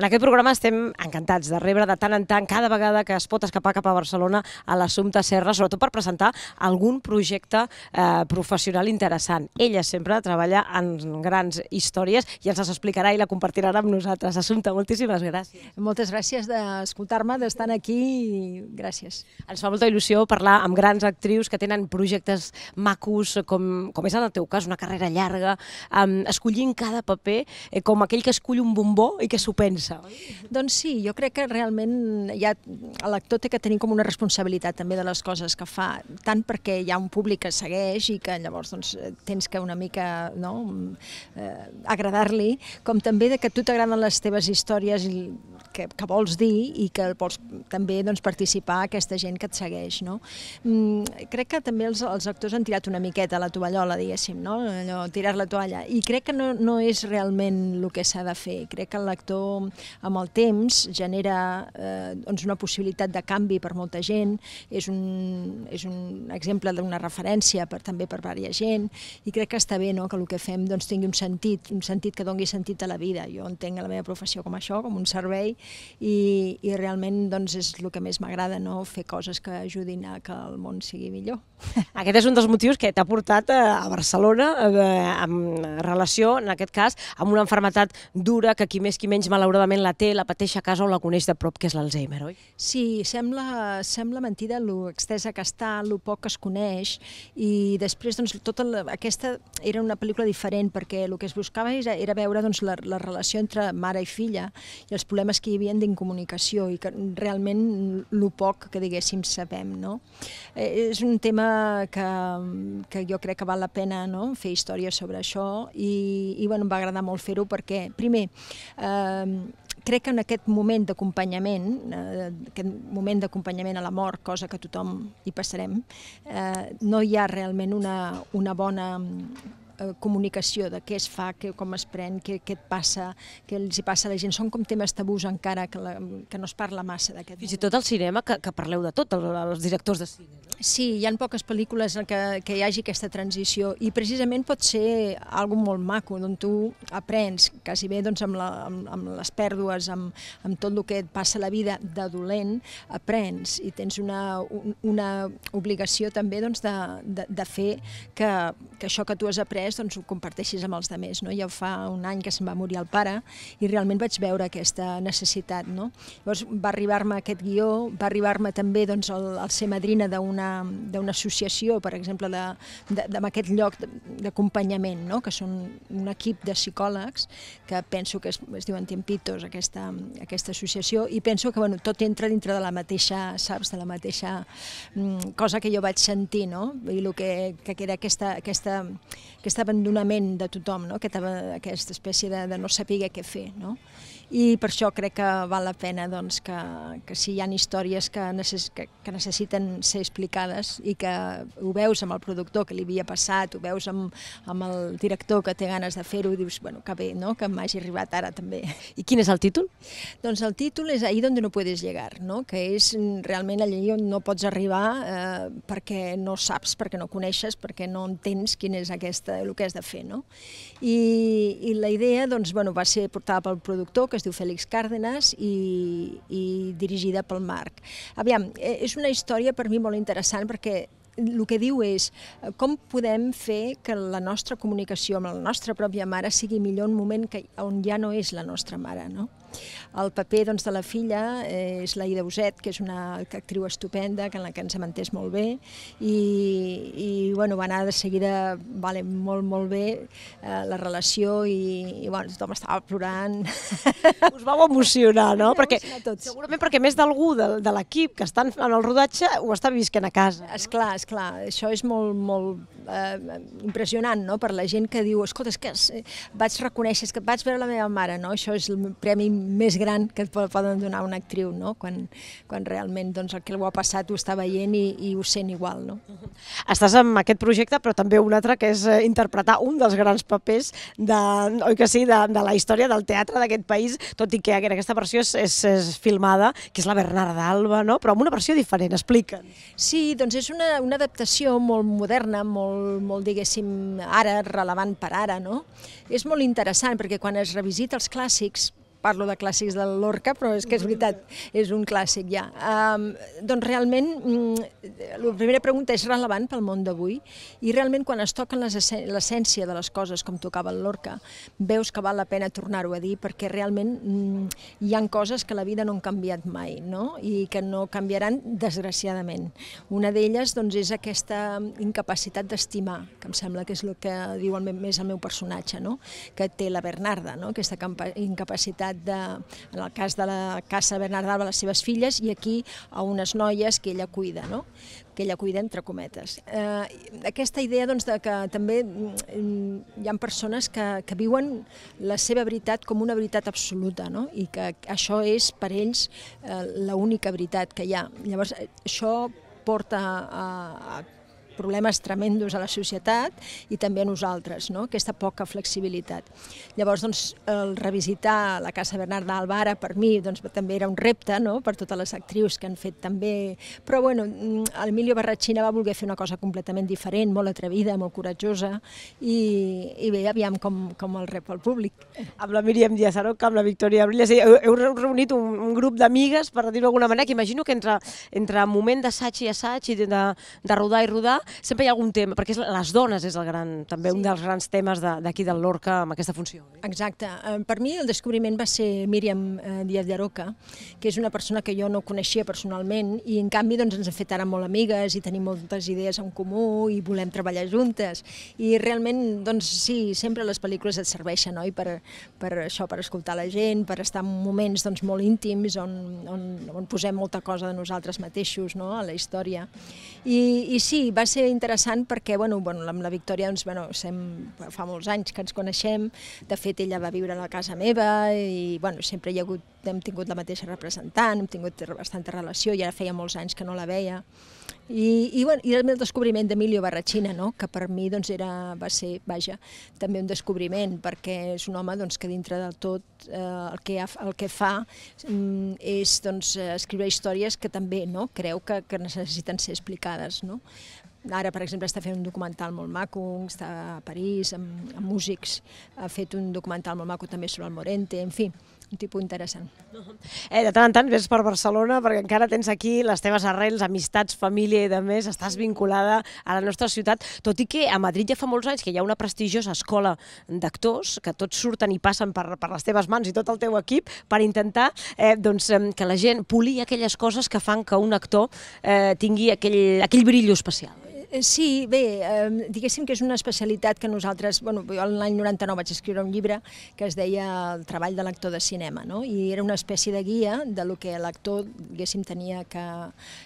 En aquest programa estem encantats de rebre de tant en tant, cada vegada que es pot escapar cap a Barcelona, a l'Assumpta Serra, sobretot per presentar algun projecte eh, professional interessant. Ella sempre treballa en grans històries i ens les explicarà i la compartirà amb nosaltres. Assumpta, moltíssimes gràcies. Moltes gràcies d'escoltar-me, d'estar aquí i gràcies. Ens fa molta il·lusió parlar amb grans actrius que tenen projectes macos, com, com és en el teu cas, una carrera llarga, eh, escollint cada paper eh, com aquell que escull un bombó i que s'ho pensa passa, oi? Doncs sí, jo crec que realment ja el lector té que tenir com una responsabilitat també de les coses que fa, tant perquè hi ha un públic que segueix i que llavors doncs, tens que una mica no, eh, agradar-li, com també de que a tu t'agraden les teves històries i que, que vols dir i que vols també doncs, participar aquesta gent que et segueix. No? Mm, crec que també els, els actors han tirat una miqueta la tovallola, diguéssim, no? Allò, tirar la toalla. I crec que no, no és realment el que s'ha de fer. Crec que l'actor amb el temps genera eh, doncs una possibilitat de canvi per molta gent, és un, és un exemple d'una referència per, també per varia gent, i crec que està bé no? que el que fem doncs, tingui un sentit, un sentit que doni sentit a la vida. Jo entenc la meva professió com això, com un servei, i, i realment doncs, és el que més m'agrada, no? fer coses que ajudin a que el món sigui millor. Aquest és un dels motius que t'ha portat eh, a Barcelona en eh, relació, en aquest cas, amb una malaltat dura que qui més qui menys malauradament la té, la pateix a casa o la coneix de prop, que és l'Alzheimer, oi? Sí, sembla, sembla mentida lo extensa que està, lo poc que es coneix i després doncs, tota la, aquesta era una pel·lícula diferent perquè el que es buscava era, era veure doncs, la, la relació entre mare i filla i els problemes que que hi havia d'incomunicació i que realment lo poc que diguéssim sabem. No? Eh, és un tema que, que jo crec que val la pena no? fer història sobre això i, i bueno, em va agradar molt fer-ho perquè, primer, eh, crec que en aquest moment d'acompanyament, eh, aquest moment d'acompanyament a la mort, cosa que tothom hi passarem, eh, no hi ha realment una, una bona eh, comunicació de què es fa, que, com es pren, què, què et passa, què els hi passa a la gent. Són com temes tabús encara que, la, que no es parla massa d'aquest Fins i tot el cinema, que, que parleu de tot, els directors de cine. No? Sí, hi ha poques pel·lícules en què, que hi hagi aquesta transició i precisament pot ser algo molt maco, on tu aprens quasi bé doncs, amb, la, amb, amb les pèrdues, amb, amb tot el que et passa a la vida de dolent, aprens i tens una, una obligació també doncs, de, de, de fer que, que això que tu has après res, doncs, ho comparteixis amb els més. No? Ja fa un any que se'n va morir el pare i realment vaig veure aquesta necessitat. No? Llavors va arribar-me aquest guió, va arribar-me també doncs, el, el ser madrina d'una associació, per exemple, de, de, de, aquest lloc d'acompanyament, no? que són un equip de psicòlegs que penso que es, es diuen Tiempitos, aquesta, aquesta associació, i penso que bueno, tot entra dintre de la mateixa, saps, de la mateixa mm, cosa que jo vaig sentir, no? I el que, que era aquesta, aquesta, aquesta aquest abandonament de tothom, no? aquesta, aquesta espècie de, de no saber què fer. No? i per això crec que val la pena doncs, que, que si hi ha històries que, necess, que, que necessiten ser explicades i que ho veus amb el productor que li havia passat, ho veus amb, amb el director que té ganes de fer-ho, dius, bueno, que bé, no?, que m'hagi arribat ara també. I quin és el títol? Doncs el títol és Ahí donde no puedes llegar, no?, que és realment allà on no pots arribar eh, perquè no saps, perquè no coneixes, perquè no entens quin és aquesta, el que has de fer, no? I, i la idea, doncs, bueno, va ser portada pel productor, que es diu Fèlix Cárdenas i, i dirigida pel Marc. Aviam, eh, és una història per mi molt interessant perquè el que diu és eh, com podem fer que la nostra comunicació amb la nostra pròpia mare sigui millor un moment que, on ja no és la nostra mare, no? El paper doncs, de la filla eh, és la Ida Uset, que és una actriu estupenda, que en la que ens hem entès molt bé, i, i bueno, va anar de seguida vale, molt, molt bé eh, la relació i, i bueno, tothom estava plorant. Us vau emocionar, no? Perquè, tots. Segurament perquè més d'algú de, de l'equip que està en el rodatge ho està visquent a casa. És No? és clar. això és molt, molt eh, impressionant no? per la gent que diu, escolta, és que eh, vaig reconèixer, és que vaig veure la meva mare, no? això és el premi més gran que et poden donar una actriu, no? quan, quan realment doncs, el que ho ha passat ho està veient i, i ho sent igual. No? Estàs amb aquest projecte, però també un altre que és eh, interpretar un dels grans papers de, oi que sí, de, de la història del teatre d'aquest país, tot i que aquesta versió és, és, és filmada, que és la Bernarda d'Alba, no? però amb una versió diferent, explica. Sí, doncs és una, una adaptació molt moderna, molt, molt diguéssim ara, relevant per ara, no? És molt interessant perquè quan es revisita els clàssics parlo de clàssics del Lorca, però és que és veritat, és un clàssic ja. Um, doncs realment, mm, la primera pregunta és relevant pel món d'avui i realment quan es toquen l'essència de les coses com tocava el Lorca, veus que val la pena tornar-ho a dir perquè realment mm, hi han coses que la vida no han canviat mai no? i que no canviaran desgraciadament. Una d'elles doncs, és aquesta incapacitat d'estimar, que em sembla que és el que diu el, més el meu personatge, no? que té la Bernarda, no? aquesta incapacitat tractat de, en el cas de la Casa Bernard Alba, les seves filles, i aquí a unes noies que ella cuida, no? que ella cuida entre cometes. Eh, aquesta idea doncs, de que també mm, mm, hi ha persones que, que viuen la seva veritat com una veritat absoluta no? i que això és per ells eh, l'única veritat que hi ha. Llavors això porta a, a problemes tremendos a la societat i també a nosaltres, no? aquesta poca flexibilitat. Llavors, doncs, el revisitar la Casa Bernarda Alvara, per mi, doncs, també era un repte no? per totes les actrius que han fet també... Però, bueno, mm, Emilio Barratxina va voler fer una cosa completament diferent, molt atrevida, molt coratjosa, i, i bé, aviam com, com el rep el públic. Amb la Míriam Díaz Aroca, amb la Victòria Abril, sí, heu, heu reunit un, un grup d'amigues, per dir-ho d'alguna manera, que imagino que entre, entre moment d'assaig i assaig, i de, de rodar i rodar, sempre hi ha algun tema, perquè és les dones és el gran, també sí. un dels grans temes d'aquí de, del Lorca amb aquesta funció. Eh? Exacte. Eh, per mi el descobriment va ser Míriam eh, Díaz de Roca, que és una persona que jo no coneixia personalment i en canvi doncs, ens ha fet ara molt amigues i tenim moltes idees en comú i volem treballar juntes. I realment, doncs sí, sempre les pel·lícules et serveixen oi? Per, per això, per escoltar la gent, per estar en moments doncs, molt íntims on, on, on posem molta cosa de nosaltres mateixos no? a la història. I, i sí, va ser interessant perquè, bueno, bueno amb la Victòria doncs, bueno, sem, fa molts anys que ens coneixem, de fet ella va viure a la casa meva i bueno, sempre hi ha hagut, hem tingut la mateixa representant, hem tingut bastanta relació, i ara feia molts anys que no la veia. I, i, bueno, i el meu descobriment d'Emilio Barrachina, no? que per mi doncs, era, va ser vaja, també un descobriment, perquè és un home doncs, que dintre del tot eh, el, que ha, el que fa mm, és doncs, escriure històries que també no? creu que, que necessiten ser explicades. No? Ara, per exemple, està fent un documental molt maco, està a París, amb, amb músics, ha fet un documental molt maco també sobre el Morente, en fi, un tipus interessant. Eh, de tant en tant vés per Barcelona perquè encara tens aquí les teves arrels, amistats, família i de més, estàs vinculada a la nostra ciutat, tot i que a Madrid ja fa molts anys que hi ha una prestigiosa escola d'actors que tots surten i passen per, per les teves mans i tot el teu equip per intentar eh, doncs, que la gent puli aquelles coses que fan que un actor eh, tingui aquell, aquell brillo especial. Eh, sí, bé, eh, diguéssim que és una especialitat que nosaltres... Bueno, jo l'any 99 vaig escriure un llibre que es deia El treball de l'actor de cinema, no? i era una espècie de guia de lo que l'actor, diguéssim, tenia que,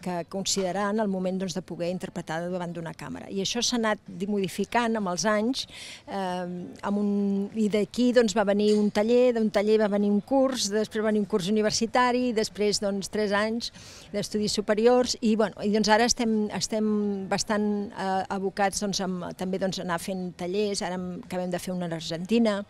que considerar en el moment doncs, de poder interpretar davant d'una càmera. I això s'ha anat modificant amb els anys, eh, amb un... i d'aquí doncs, va venir un taller, d'un taller va venir un curs, després va venir un curs universitari, després doncs, tres anys d'estudis superiors, i, bueno, i doncs ara estem, estem bastant eh, abocats doncs, amb, també doncs, anar fent tallers, ara acabem de fer una a Argentina.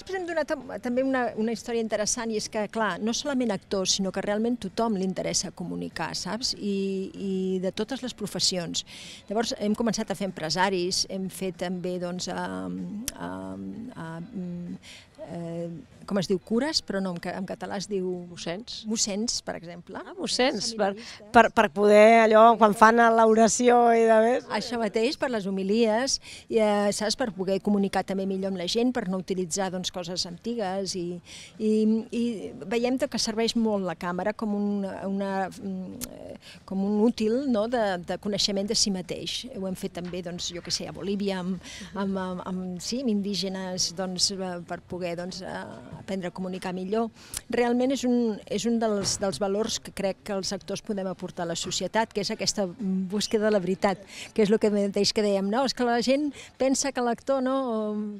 Després hem donat també una, una història interessant i és que, clar, no solament actors, sinó que realment tothom li interessa comunicar, saps? I, i de totes les professions. Llavors hem començat a fer empresaris, hem fet també doncs, a, a, a, eh, com es diu, cures, però no, en, en català es diu... Mossens. Mossens, per exemple. Ah, mossens, per, per, per poder allò, quan fan l'oració i de més. Això mateix, per les homilies, i, eh, saps, per poder comunicar també millor amb la gent, per no utilitzar doncs, coses antigues, i, i, i veiem que serveix molt la càmera com un, una, mm, com un útil no, de, de coneixement de si mateix. Ho hem fet també, doncs, jo que sé, a Bolívia, amb, amb, amb, amb sí, amb indígenes, doncs, eh, per poder doncs, a eh, aprendre a comunicar millor. Realment és un, és un dels, dels valors que crec que els actors podem aportar a la societat, que és aquesta búsqueda de la veritat, que és el que mateix que dèiem, no? És que la gent pensa que l'actor no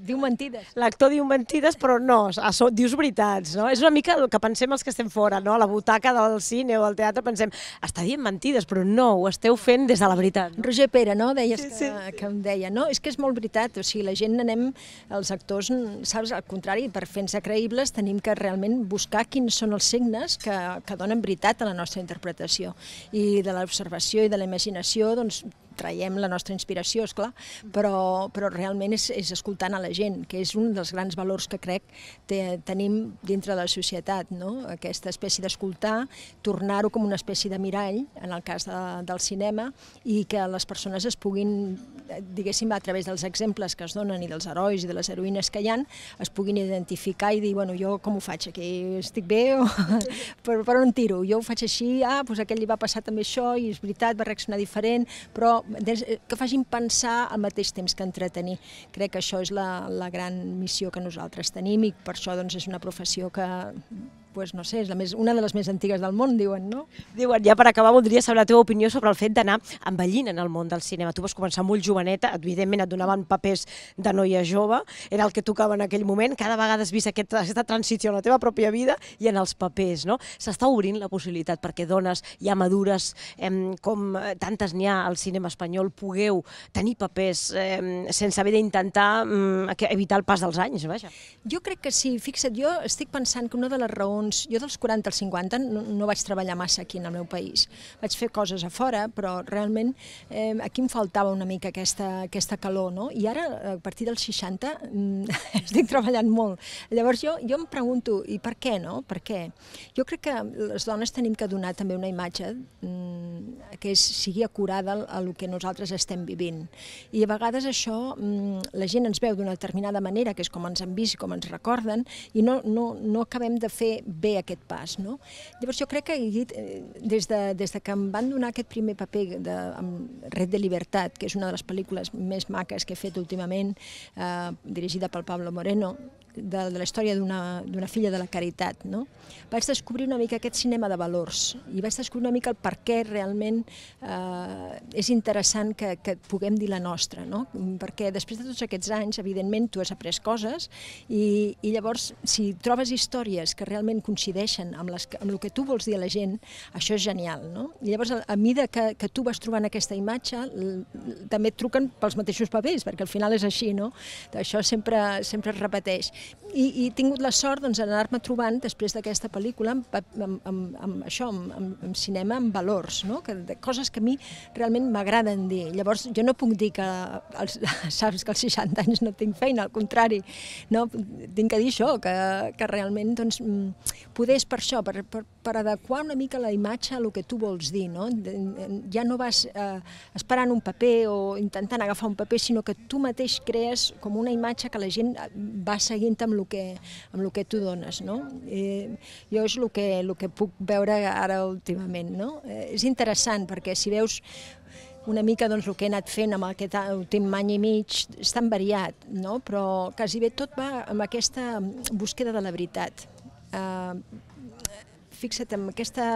diu mentides. L'actor diu mentides, però no, ah, so, dius veritats, no? És una mica el que pensem els que estem fora, no? A la butaca del cine o al teatre pensem, està dient mentides, però no, ho esteu fent des de la veritat. No? Roger Pere, no? Deies sí, que, sí, sí. que em deia, no? És que és molt veritat, o sigui, la gent anem, els actors, saps, al contrari, per fer-nos creïbles tenim que realment buscar quins són els signes que, que donen veritat a la nostra interpretació. I de l'observació i de la imaginació doncs, traiem la nostra inspiració, és clar, però, però realment és, és escoltant a la gent, que és un dels grans valors que crec que tenim dintre de la societat, no? aquesta espècie d'escoltar, tornar-ho com una espècie de mirall, en el cas de, del cinema, i que les persones es puguin, diguéssim, a través dels exemples que es donen i dels herois i de les heroïnes que hi han, es puguin identificar i dir, bueno, jo com ho faig aquí? Estic bé? O... per, per on tiro? Jo ho faig així, ah, doncs aquell li va passar també això i és veritat, va reaccionar diferent, però Eh, que facin pensar al mateix temps que entretenir. Crec que això és la, la gran missió que nosaltres tenim i per això doncs, és una professió que pues no sé, és la més, una de les més antigues del món, diuen, no? Diuen, ja per acabar, voldria saber la teva opinió sobre el fet d'anar envellint en el món del cinema. Tu vas començar molt joveneta, evidentment et donaven papers de noia jove, era el que tocava en aquell moment, cada vegada has vist aquest, aquesta transició en la teva pròpia vida i en els papers, no? S'està obrint la possibilitat perquè dones ja madures, eh, com tantes n'hi ha al cinema espanyol, pugueu tenir papers eh, sense haver d'intentar eh, evitar el pas dels anys, vaja. Jo crec que sí, fixa't, jo estic pensant que una de les raons uns... Jo dels 40 als 50 no, no vaig treballar massa aquí en el meu país. Vaig fer coses a fora, però realment eh, aquí em faltava una mica aquesta, aquesta calor, no? I ara, a partir dels 60, mm, estic treballant molt. Llavors jo, jo em pregunto, i per què, no? Per què? Jo crec que les dones tenim que donar també una imatge mm, que és, sigui acurada a el que nosaltres estem vivint. I a vegades això, mm, la gent ens veu d'una determinada manera, que és com ens han vist i com ens recorden, i no, no, no acabem de fer bé aquest pas. No? Llavors jo crec que eh, des de, des de que em van donar aquest primer paper de, Red de Libertat, que és una de les pel·lícules més maques que he fet últimament, eh, dirigida pel Pablo Moreno, de, de la història d'una filla de la caritat. No? Vaig descobrir una mica aquest cinema de valors i vaig descobrir una mica el per què realment eh, és interessant que, que puguem dir la nostra, no? perquè després de tots aquests anys, evidentment, tu has après coses i, i llavors, si trobes històries que realment coincideixen amb, les, amb el que tu vols dir a la gent, això és genial. No? I llavors, a, a mida que, que tu vas trobant aquesta imatge, també et truquen pels mateixos papers, perquè al final és així, no? Això sempre, sempre es repeteix i, i he tingut la sort doncs, d'anar-me doncs, trobant després d'aquesta pel·lícula amb, amb, amb, amb això, amb, amb, amb cinema, amb valors, no? que, de, coses que a mi realment m'agraden dir. Llavors, jo no puc dir que els, saps que als 60 anys no tinc feina, al contrari, no, tinc que dir això, que, que realment doncs, mm, poder és per això, per, per, per adequar una mica la imatge a el que tu vols dir, no? ja no vas eh, esperant un paper o intentant agafar un paper, sinó que tu mateix crees com una imatge que la gent va seguint contenta amb el que, amb el que tu dones. No? Eh, jo és el que, el que puc veure ara últimament. No? Eh, és interessant perquè si veus una mica doncs, el que he anat fent amb aquest últim any i mig és tan variat, no? però quasi bé tot va amb aquesta búsqueda de la veritat. Eh, fixa't en aquesta...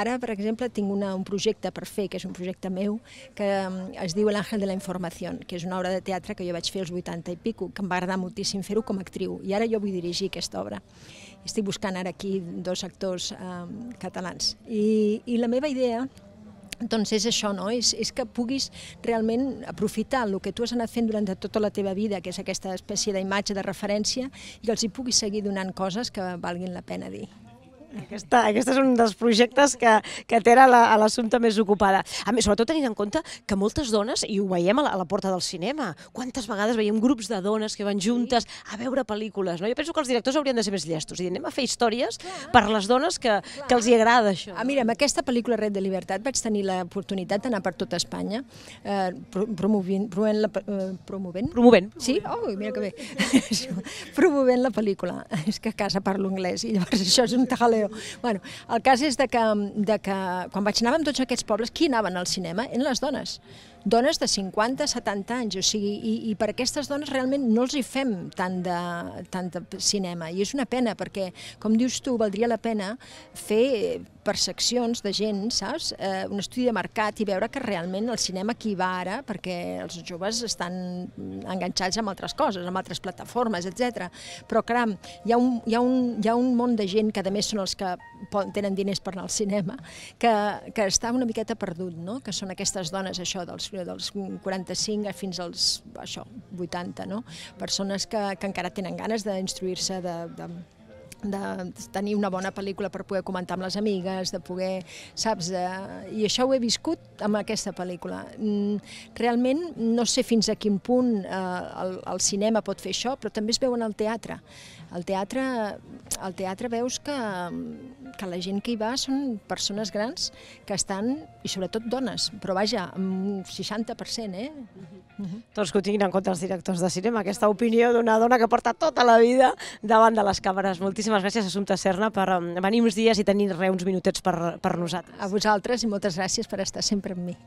Ara, per exemple, tinc una, un projecte per fer, que és un projecte meu, que mm, es diu L'Àngel de la Informació, que és una obra de teatre que jo vaig fer als 80 i pico, que em va agradar moltíssim fer-ho com a actriu, i ara jo vull dirigir aquesta obra. Estic buscant ara aquí dos actors eh, catalans. I, I la meva idea doncs és això, no? És, és que puguis realment aprofitar el que tu has anat fent durant tota la teva vida, que és aquesta espècie d'imatge de referència, i que els hi puguis seguir donant coses que valguin la pena dir. Aquesta, aquesta és un dels projectes que, que té a l'assumpte la, més ocupada. A més, sobretot tenint en compte que moltes dones, i ho veiem a la, a la porta del cinema, quantes vegades veiem grups de dones que van juntes a veure pel·lícules. No? Jo penso que els directors haurien de ser més llestos. I anem a fer històries Clar. per les dones que, que els hi agrada això. Ah, mira, amb aquesta pel·lícula Red de Libertat vaig tenir l'oportunitat d'anar per tota Espanya eh, promovint, promovent, la, eh, promovent? Promovent. Sí? Oh, mira que bé. promovent la pel·lícula. És que a casa parlo anglès i llavors això és un tal Déu. Bueno, el cas és de que, de que quan vaig anar amb tots aquests pobles, qui anaven al cinema? En les dones dones de 50, 70 anys, o sigui, i, i per aquestes dones realment no els hi fem tant de, tant de cinema, i és una pena, perquè, com dius tu, valdria la pena fer seccions de gent, saps? Eh, un estudi de mercat i veure que realment el cinema qui va ara, perquè els joves estan enganxats amb altres coses, amb altres plataformes, etc. Però, caram, hi ha, un, hi, ha un, hi ha un món de gent que, a més, són els que tenen diners per anar al cinema, que, que està una miqueta perdut, no? que són aquestes dones, això dels dels 45 fins als això, 80, no? persones que, que encara tenen ganes d'instruir-se, de, de, de tenir una bona pel·lícula per poder comentar amb les amigues, de poder, saps? De... I això ho he viscut amb aquesta pel·lícula. Mm, realment no sé fins a quin punt eh, el, el cinema pot fer això, però també es veu en el teatre. El teatre, el teatre veus que, que la gent que hi va són persones grans que estan, i sobretot dones, però vaja, un 60%, eh? Uh -huh. que ho tinguin en compte els directors de cinema, aquesta opinió d'una dona que porta tota la vida davant de les càmeres. Moltíssimes moltíssimes gràcies, Assumpta Serna, per um, venir uns dies i tenir re uns minutets per, per nosaltres. A vosaltres i moltes gràcies per estar sempre amb mi.